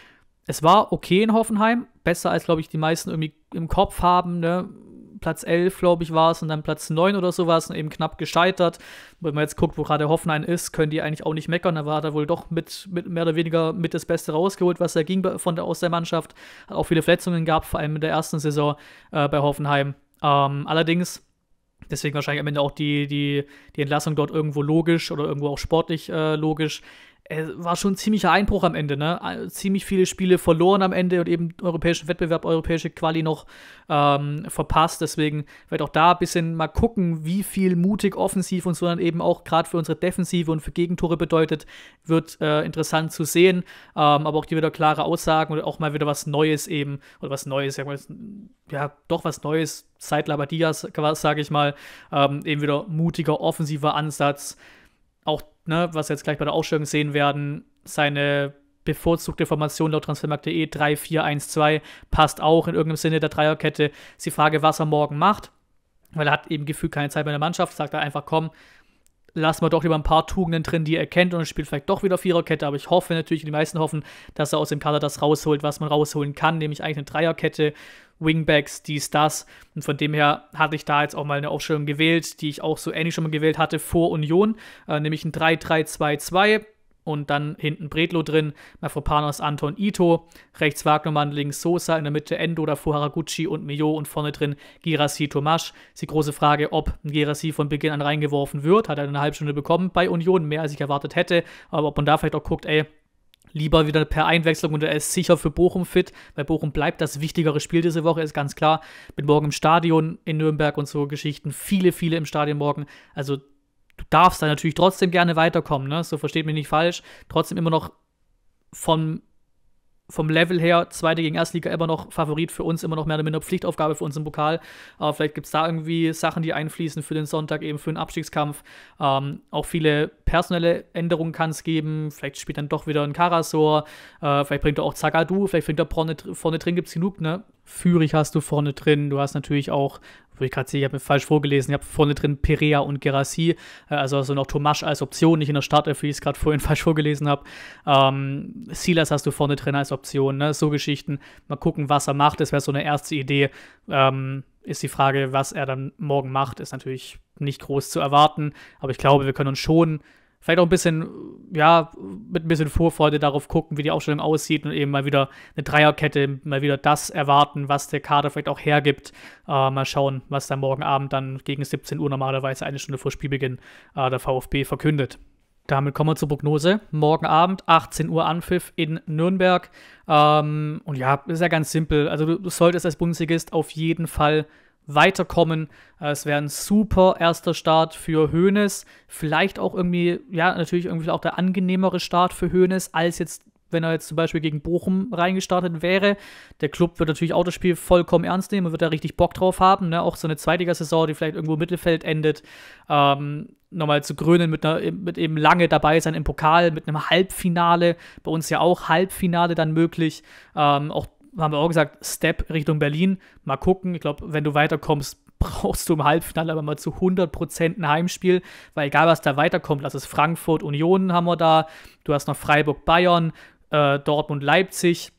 Es war okay in Hoffenheim, besser als, glaube ich, die meisten irgendwie im Kopf haben. Ne? Platz 11, glaube ich, war es und dann Platz 9 oder sowas und eben knapp gescheitert. Wenn man jetzt guckt, wo gerade Hoffenheim ist, können die eigentlich auch nicht meckern. Da war er wohl doch mit, mit mehr oder weniger mit das Beste rausgeholt, was er ging von der, aus der Mannschaft. Hat auch viele Verletzungen gehabt, vor allem in der ersten Saison äh, bei Hoffenheim. Ähm, allerdings Deswegen wahrscheinlich am Ende auch die, die, die Entlassung dort irgendwo logisch oder irgendwo auch sportlich äh, logisch war schon ein ziemlicher Einbruch am Ende, ne? Äh, ziemlich viele Spiele verloren am Ende und eben europäischen Wettbewerb, europäische Quali noch ähm, verpasst. Deswegen wird auch da ein bisschen mal gucken, wie viel mutig offensiv und so dann eben auch gerade für unsere Defensive und für Gegentore bedeutet, wird äh, interessant zu sehen. Ähm, aber auch die wieder klare Aussagen und auch mal wieder was Neues eben, oder was Neues, ja, ja doch was Neues seit Labadias, sage ich mal, ähm, eben wieder mutiger offensiver Ansatz auch, ne, was wir jetzt gleich bei der Ausstellung sehen werden, seine bevorzugte Formation laut transfermarkt.de 3-4-1-2 passt auch in irgendeinem Sinne der Dreierkette. Ist die Frage, was er morgen macht, weil er hat eben gefühlt keine Zeit bei der Mannschaft, sagt er einfach, komm, lassen wir doch lieber ein paar Tugenden drin, die er kennt und spielt vielleicht doch wieder Viererkette. Aber ich hoffe natürlich, die meisten hoffen, dass er aus dem Kader das rausholt, was man rausholen kann, nämlich eigentlich eine Dreierkette, Wingbacks, dies, das. Und von dem her hatte ich da jetzt auch mal eine Aufstellung gewählt, die ich auch so ähnlich schon mal gewählt hatte vor Union, äh, nämlich ein 3-3-2-2 und dann hinten Bredlo drin, Mafropanos, Anton, Ito, rechts Wagnermann, links Sosa, in der Mitte Endo, davor Haraguchi und Mio und vorne drin Girassi, Tomasch. Ist die große Frage, ob Girassi von Beginn an reingeworfen wird. Hat er eine halbe Stunde bekommen bei Union, mehr als ich erwartet hätte. Aber ob man da vielleicht auch guckt, ey, lieber wieder per Einwechslung und er ist sicher für Bochum fit, weil Bochum bleibt das wichtigere Spiel diese Woche, ist ganz klar. Bin morgen im Stadion in Nürnberg und so Geschichten. Viele, viele im Stadion morgen. Also du darfst da natürlich trotzdem gerne weiterkommen, ne? So versteht mich nicht falsch. Trotzdem immer noch vom, vom Level her, zweite gegen Erstliga immer noch Favorit für uns, immer noch mehr oder minder Pflichtaufgabe für uns im Pokal. Aber vielleicht gibt es da irgendwie Sachen, die einfließen für den Sonntag, eben für den Abstiegskampf. Ähm, auch viele personelle Änderungen kann es geben. Vielleicht spielt dann doch wieder ein Karasor, äh, vielleicht bringt er auch Zagadou, vielleicht bringt er vorne, vorne drin, gibt es genug, ne? Führig hast du vorne drin, du hast natürlich auch wo ich gerade sehe, ich habe mir falsch vorgelesen, ich habe vorne drin Perea und Gerassi, äh, also, also noch Tomasch als Option, nicht in der Startelf, äh, wie ich es gerade vorhin falsch vorgelesen habe. Ähm, Silas hast du vorne drin als Option, ne? so Geschichten. Mal gucken, was er macht, das wäre so eine erste Idee. Ähm, ist die Frage, was er dann morgen macht, ist natürlich nicht groß zu erwarten, aber ich glaube, wir können uns schon vielleicht auch ein bisschen, ja, mit ein bisschen Vorfreude darauf gucken, wie die Aufstellung aussieht und eben mal wieder eine Dreierkette, mal wieder das erwarten, was der Kader vielleicht auch hergibt. Äh, mal schauen, was da morgen Abend dann gegen 17 Uhr normalerweise eine Stunde vor Spielbeginn äh, der VfB verkündet. Damit kommen wir zur Prognose. Morgen Abend, 18 Uhr Anpfiff in Nürnberg. Ähm, und ja, ist ja ganz simpel. Also du, du solltest als Bundesligist auf jeden Fall weiterkommen. Äh, es wäre ein super erster Start für Hoeneß. Vielleicht auch irgendwie, ja, natürlich irgendwie auch der angenehmere Start für Hoeneß, als jetzt, wenn er jetzt zum Beispiel gegen Bochum reingestartet wäre. Der Club wird natürlich auch das Spiel vollkommen ernst nehmen und wird da richtig Bock drauf haben. Ne? Auch so eine Saison, die vielleicht irgendwo im Mittelfeld endet, ähm, nochmal zu grünen mit, einer, mit eben lange dabei sein im Pokal, mit einem Halbfinale. Bei uns ja auch Halbfinale dann möglich. Ähm, auch haben wir auch gesagt, Step Richtung Berlin. Mal gucken. Ich glaube, wenn du weiterkommst, brauchst du im Halbfinale aber mal zu 100% ein Heimspiel, weil egal, was da weiterkommt, das ist Frankfurt, Union haben wir da, du hast noch Freiburg, Bayern, äh, Dortmund, Leipzig,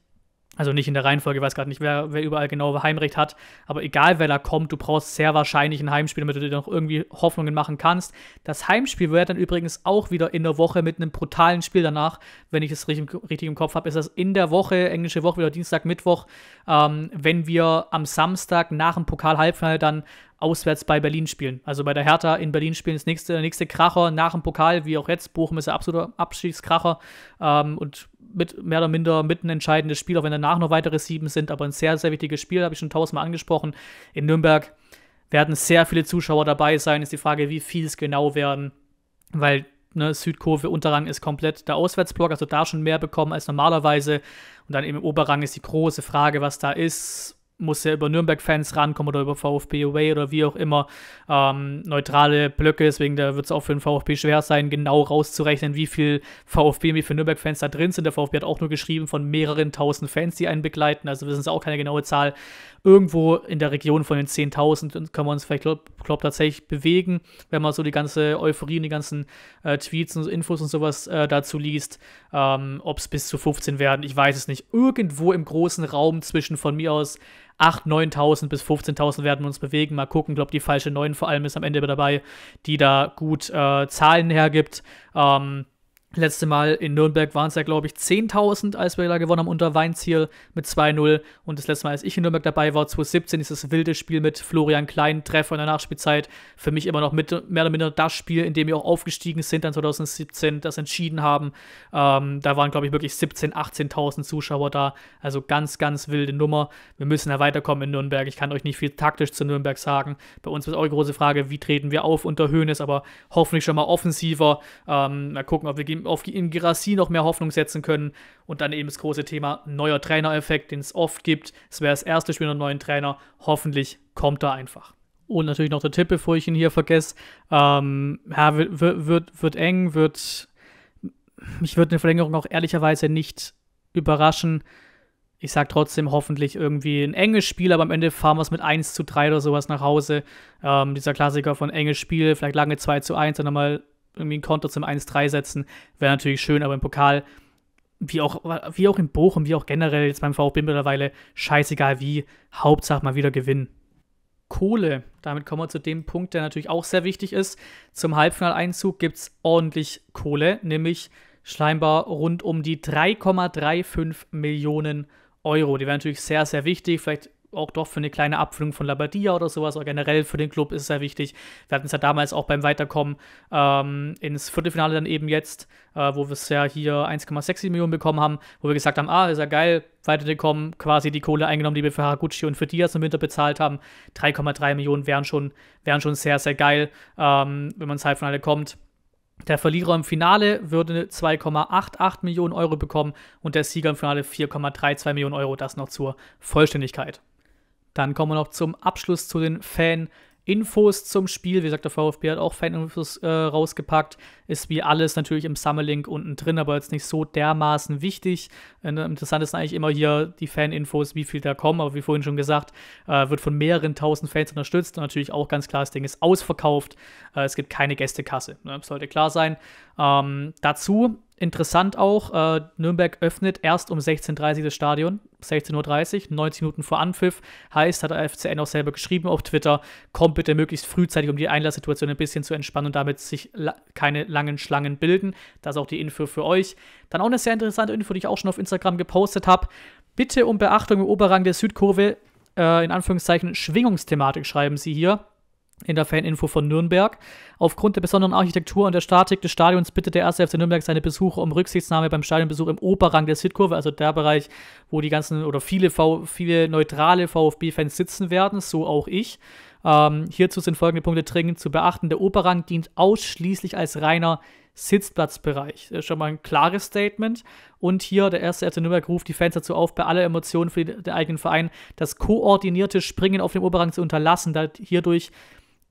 also nicht in der Reihenfolge, ich weiß gerade nicht, wer, wer überall genau Heimrecht hat, aber egal wer da kommt, du brauchst sehr wahrscheinlich ein Heimspiel, damit du dir noch irgendwie Hoffnungen machen kannst. Das Heimspiel wäre dann übrigens auch wieder in der Woche mit einem brutalen Spiel danach, wenn ich es richtig, richtig im Kopf habe, ist das in der Woche, englische Woche wieder Dienstag, Mittwoch, ähm, wenn wir am Samstag nach dem Pokal-Halbfinale dann auswärts bei Berlin spielen. Also bei der Hertha in Berlin spielen das nächste, der nächste Kracher nach dem Pokal, wie auch jetzt. Bochum ist der absolute Abstiegskracher ähm, und mit mehr oder minder mitten entscheidendes Spiel, auch wenn danach noch weitere sieben sind, aber ein sehr, sehr wichtiges Spiel, habe ich schon tausendmal angesprochen. In Nürnberg werden sehr viele Zuschauer dabei sein, ist die Frage, wie viel es genau werden, weil ne, Südkurve, Unterrang ist komplett der Auswärtsblock, also da schon mehr bekommen als normalerweise. Und dann im Oberrang ist die große Frage, was da ist muss ja über Nürnberg-Fans rankommen oder über VfB Away oder wie auch immer. Ähm, neutrale Blöcke, deswegen wird es auch für den VfB schwer sein, genau rauszurechnen, wie viel VfB, wie viele Nürnberg-Fans da drin sind. Der VfB hat auch nur geschrieben von mehreren tausend Fans, die einen begleiten, also wissen es auch keine genaue Zahl. Irgendwo in der Region von den 10.000 können wir uns vielleicht, glaube glaub, tatsächlich bewegen, wenn man so die ganze Euphorie und die ganzen äh, Tweets und Infos und sowas äh, dazu liest. Ähm, Ob es bis zu 15 werden, ich weiß es nicht. Irgendwo im großen Raum zwischen von mir aus 8.000, 9.000 bis 15.000 werden wir uns bewegen. Mal gucken, glaube die falsche 9 vor allem ist am Ende dabei, die da gut äh, Zahlen hergibt. Ähm, Letzte Mal in Nürnberg waren es ja, glaube ich, 10.000, als wir da gewonnen haben unter Weinziel mit 2-0. Und das letzte Mal, als ich in Nürnberg dabei war, 2017, ist das wilde Spiel mit Florian Klein, Treffer in der Nachspielzeit. Für mich immer noch mit, mehr oder minder das Spiel, in dem wir auch aufgestiegen sind dann 2017, das entschieden haben. Ähm, da waren, glaube ich, wirklich 17.000, 18 18.000 Zuschauer da. Also ganz, ganz wilde Nummer. Wir müssen ja weiterkommen in Nürnberg. Ich kann euch nicht viel taktisch zu Nürnberg sagen. Bei uns ist auch die große Frage, wie treten wir auf unter Höhnes, aber hoffentlich schon mal offensiver. Ähm, mal gucken, ob wir gehen auf, in Girassi noch mehr Hoffnung setzen können. Und dann eben das große Thema neuer Trainereffekt, den es oft gibt. Es wäre das erste Spiel mit einem neuen Trainer. Hoffentlich kommt er einfach. Und natürlich noch der Tipp, bevor ich ihn hier vergesse. Ähm, ja, wird, wird, wird eng, wird. Mich würde eine Verlängerung auch ehrlicherweise nicht überraschen. Ich sage trotzdem hoffentlich irgendwie ein enges Spiel, aber am Ende fahren wir es mit 1 zu 3 oder sowas nach Hause. Ähm, dieser Klassiker von enges Spiel, vielleicht lange 2 zu 1, dann nochmal irgendwie ein Konter zum 1-3 setzen, wäre natürlich schön, aber im Pokal, wie auch, wie auch in Bochum, wie auch generell jetzt beim VfB mittlerweile, scheißegal wie, Hauptsache mal wieder gewinnen. Kohle, damit kommen wir zu dem Punkt, der natürlich auch sehr wichtig ist. Zum Halbfinaleinzug gibt es ordentlich Kohle, nämlich scheinbar rund um die 3,35 Millionen Euro. Die wären natürlich sehr, sehr wichtig. Vielleicht auch doch für eine kleine Abfüllung von Labadia oder sowas, aber generell für den Club ist es sehr wichtig. Wir hatten es ja damals auch beim Weiterkommen ähm, ins Viertelfinale dann eben jetzt, äh, wo wir es ja hier 1,6 Millionen bekommen haben, wo wir gesagt haben, ah, ist ja geil, weitergekommen, quasi die Kohle eingenommen, die wir für Haraguchi und für Diaz im Winter bezahlt haben. 3,3 Millionen wären schon, wären schon sehr, sehr geil, ähm, wenn man ins Halbfinale kommt. Der Verlierer im Finale würde 2,88 Millionen Euro bekommen und der Sieger im Finale 4,32 Millionen Euro. Das noch zur Vollständigkeit. Dann kommen wir noch zum Abschluss zu den Fan-Infos zum Spiel. Wie gesagt, der VfB hat auch Fan-Infos äh, rausgepackt. Ist wie alles natürlich im Summerlink unten drin, aber jetzt nicht so dermaßen wichtig. Äh, ne, interessant ist eigentlich immer hier die Fan-Infos, wie viel da kommen. Aber wie vorhin schon gesagt, äh, wird von mehreren tausend Fans unterstützt. Und natürlich auch ganz klar, das Ding ist ausverkauft. Äh, es gibt keine Gästekasse. Ne? Sollte klar sein. Ähm, dazu Interessant auch, äh, Nürnberg öffnet erst um 16.30 Uhr das Stadion, 16.30 Uhr, 90 Minuten vor Anpfiff. Heißt, hat der FCN auch selber geschrieben auf Twitter, kommt bitte möglichst frühzeitig, um die Einlasssituation ein bisschen zu entspannen und damit sich la keine langen Schlangen bilden. Das ist auch die Info für euch. Dann auch eine sehr interessante Info, die ich auch schon auf Instagram gepostet habe. Bitte um Beachtung im Oberrang der Südkurve, äh, in Anführungszeichen Schwingungsthematik schreiben sie hier in der Faninfo von Nürnberg. Aufgrund der besonderen Architektur und der Statik des Stadions bittet der 1. FC Nürnberg seine Besucher um Rücksichtnahme beim Stadionbesuch im Oberrang der Südkurve, also der Bereich, wo die ganzen oder viele, v viele neutrale VfB-Fans sitzen werden, so auch ich. Ähm, hierzu sind folgende Punkte dringend zu beachten. Der Oberrang dient ausschließlich als reiner Sitzplatzbereich. Das ist schon mal ein klares Statement. Und hier der erste FC Nürnberg ruft die Fans dazu auf, bei aller Emotionen für den eigenen Verein das koordinierte Springen auf dem Oberrang zu unterlassen, da hierdurch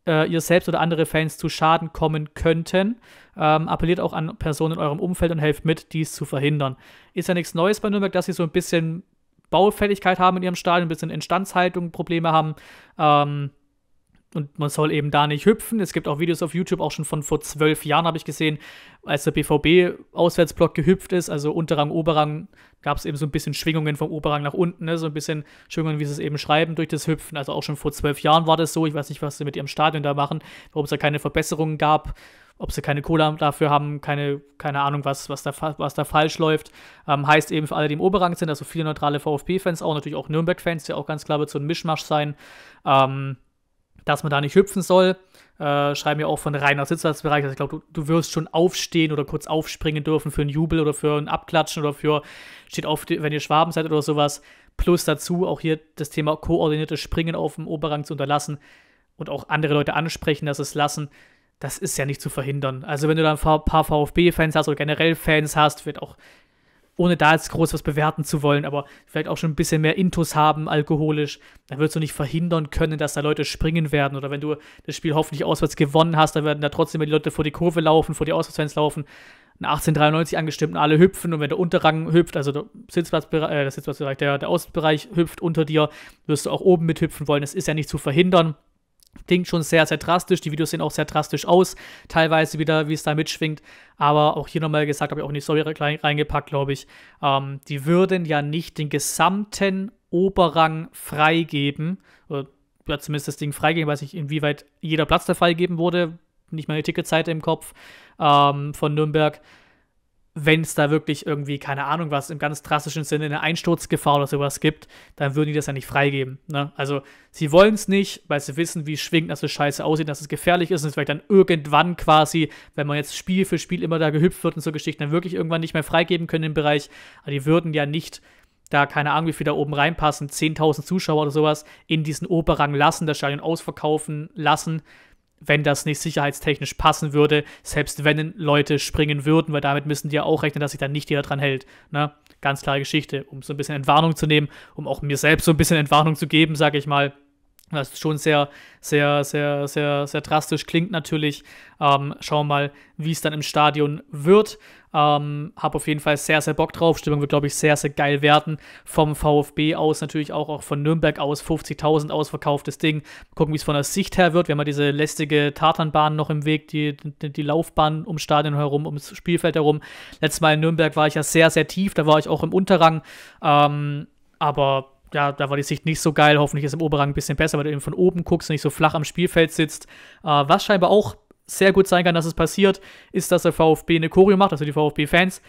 äh, ihr selbst oder andere Fans zu Schaden kommen könnten. Ähm, appelliert auch an Personen in eurem Umfeld und helft mit, dies zu verhindern. Ist ja nichts Neues bei Nürnberg, dass sie so ein bisschen Baufälligkeit haben in ihrem Stadion, ein bisschen Instandshaltung, Probleme haben. Ähm, und man soll eben da nicht hüpfen. Es gibt auch Videos auf YouTube, auch schon von vor zwölf Jahren habe ich gesehen, als der BVB-Auswärtsblock gehüpft ist, also Unterrang, Oberrang, gab es eben so ein bisschen Schwingungen vom Oberrang nach unten, ne? so ein bisschen Schwingungen, wie sie es eben schreiben, durch das Hüpfen. Also auch schon vor zwölf Jahren war das so. Ich weiß nicht, was sie mit ihrem Stadion da machen, warum es da keine Verbesserungen gab, ob sie keine Cola dafür haben, keine, keine Ahnung, was, was, da, was da falsch läuft. Ähm, heißt eben für alle, die im Oberrang sind, also viele neutrale VfB-Fans, auch natürlich auch Nürnberg-Fans, die auch ganz klar wird so ein Mischmasch sein. Ähm, dass man da nicht hüpfen soll. Äh, schreiben ja auch von reiner Sitzplatzbereich. Also ich glaube, du, du, wirst schon aufstehen oder kurz aufspringen dürfen für einen Jubel oder für ein Abklatschen oder für, steht auf, wenn ihr Schwaben seid oder sowas. Plus dazu auch hier das Thema koordiniertes Springen auf dem Oberrang zu unterlassen und auch andere Leute ansprechen, dass es lassen. Das ist ja nicht zu verhindern. Also wenn du da ein paar VfB-Fans hast oder generell Fans hast, wird auch ohne da jetzt groß was bewerten zu wollen, aber vielleicht auch schon ein bisschen mehr Intus haben, alkoholisch, dann wirst du nicht verhindern können, dass da Leute springen werden. Oder wenn du das Spiel hoffentlich auswärts gewonnen hast, dann werden da trotzdem immer die Leute vor die Kurve laufen, vor die Auswärtsfans laufen. 1893 angestimmt und alle hüpfen und wenn der Unterrang hüpft, also der Sitzplatzbereich, äh, der, Sitzplatzbereich der, der Außenbereich hüpft unter dir, wirst du auch oben mit hüpfen wollen. Das ist ja nicht zu verhindern klingt schon sehr, sehr drastisch. Die Videos sehen auch sehr drastisch aus, teilweise wieder, wie es da mitschwingt. Aber auch hier nochmal gesagt, habe ich auch nicht so reingepackt, glaube ich. Ähm, die würden ja nicht den gesamten Oberrang freigeben. Oder zumindest das Ding freigeben, weiß ich, inwieweit jeder Platz da freigegeben wurde. Nicht meine Ticketseite im Kopf ähm, von Nürnberg wenn es da wirklich irgendwie, keine Ahnung, was im ganz drastischen Sinne eine Einsturzgefahr oder sowas gibt, dann würden die das ja nicht freigeben. Ne? Also sie wollen es nicht, weil sie wissen, wie schwingend das so scheiße aussieht, dass es gefährlich ist und es vielleicht dann irgendwann quasi, wenn man jetzt Spiel für Spiel immer da gehüpft wird und so Geschichten, dann wirklich irgendwann nicht mehr freigeben können im Bereich. Aber die würden ja nicht da, keine Ahnung, wie viel da oben reinpassen, 10.000 Zuschauer oder sowas in diesen Oberrang lassen, das Stadion ausverkaufen lassen, wenn das nicht sicherheitstechnisch passen würde, selbst wenn Leute springen würden, weil damit müssen die ja auch rechnen, dass sich dann nicht jeder dran hält. Ne? Ganz klare Geschichte, um so ein bisschen Entwarnung zu nehmen, um auch mir selbst so ein bisschen Entwarnung zu geben, sage ich mal. Was schon sehr, sehr, sehr, sehr, sehr drastisch klingt natürlich. Ähm, schauen wir mal, wie es dann im Stadion wird. Ähm, hab auf jeden Fall sehr, sehr Bock drauf. Stimmung wird, glaube ich, sehr, sehr geil werden. Vom VfB aus natürlich auch, auch von Nürnberg aus 50.000 ausverkauftes Ding. Gucken, wie es von der Sicht her wird. Wir haben ja diese lästige Tatanbahn noch im Weg, die, die, die Laufbahn ums Stadion herum, ums Spielfeld herum. Letztes Mal in Nürnberg war ich ja sehr, sehr tief. Da war ich auch im Unterrang. Ähm, aber ja, da war die Sicht nicht so geil. Hoffentlich ist im Oberrang ein bisschen besser, weil du eben von oben guckst und nicht so flach am Spielfeld sitzt. Äh, was scheinbar auch sehr gut sein kann, dass es passiert, ist, dass der VfB eine Choreo macht, also die VfB-Fans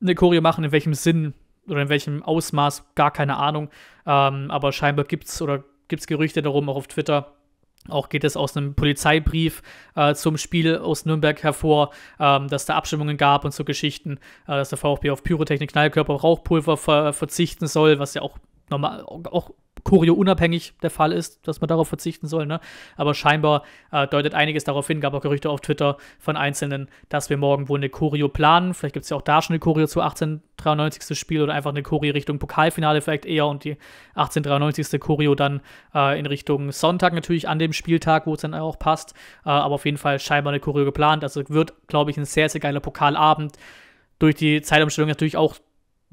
eine Choreo machen, in welchem Sinn oder in welchem Ausmaß, gar keine Ahnung. Ähm, aber scheinbar gibt es oder gibt es Gerüchte darum, auch auf Twitter. Auch geht es aus einem Polizeibrief äh, zum Spiel aus Nürnberg hervor, ähm, dass da Abstimmungen gab und so Geschichten, äh, dass der VfB auf Pyrotechnik, Knallkörper, Rauchpulver ver verzichten soll, was ja auch normal, auch Choreo-unabhängig der Fall ist, dass man darauf verzichten soll. Ne? Aber scheinbar äh, deutet einiges darauf hin, gab auch Gerüchte auf Twitter von Einzelnen, dass wir morgen wohl eine Choreo planen. Vielleicht gibt es ja auch da schon eine Choreo zu 1893. Spiel oder einfach eine Choreo Richtung Pokalfinale vielleicht eher und die 1893. Choreo dann äh, in Richtung Sonntag natürlich an dem Spieltag, wo es dann auch passt. Äh, aber auf jeden Fall scheinbar eine Choreo geplant. Also wird, glaube ich, ein sehr, sehr geiler Pokalabend. Durch die Zeitumstellung natürlich auch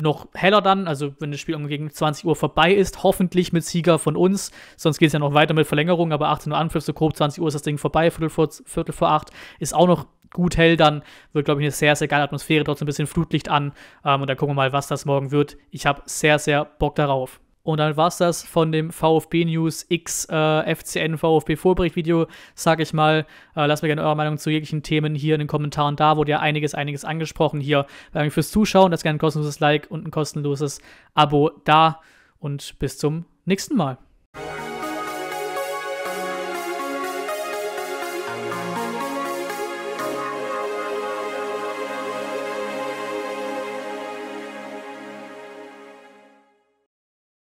noch heller dann, also wenn das Spiel um gegen 20 Uhr vorbei ist, hoffentlich mit Sieger von uns, sonst geht es ja noch weiter mit Verlängerung, aber 18 Uhr Anpfiff, so grob 20 Uhr ist das Ding vorbei, Viertel vor, Viertel vor 8 ist auch noch gut hell, dann wird, glaube ich, eine sehr, sehr geile Atmosphäre, trotzdem ein bisschen Flutlicht an ähm, und dann gucken wir mal, was das morgen wird. Ich habe sehr, sehr Bock darauf. Und dann war es das von dem VfB News X äh, FCN VfB Vorbericht-Video, sage ich mal. Äh, lasst mir gerne eure Meinung zu jeglichen Themen hier in den Kommentaren da. Wurde ja einiges, einiges angesprochen hier. Danke fürs Zuschauen. Lasst gerne ein kostenloses Like und ein kostenloses Abo da. Und bis zum nächsten Mal.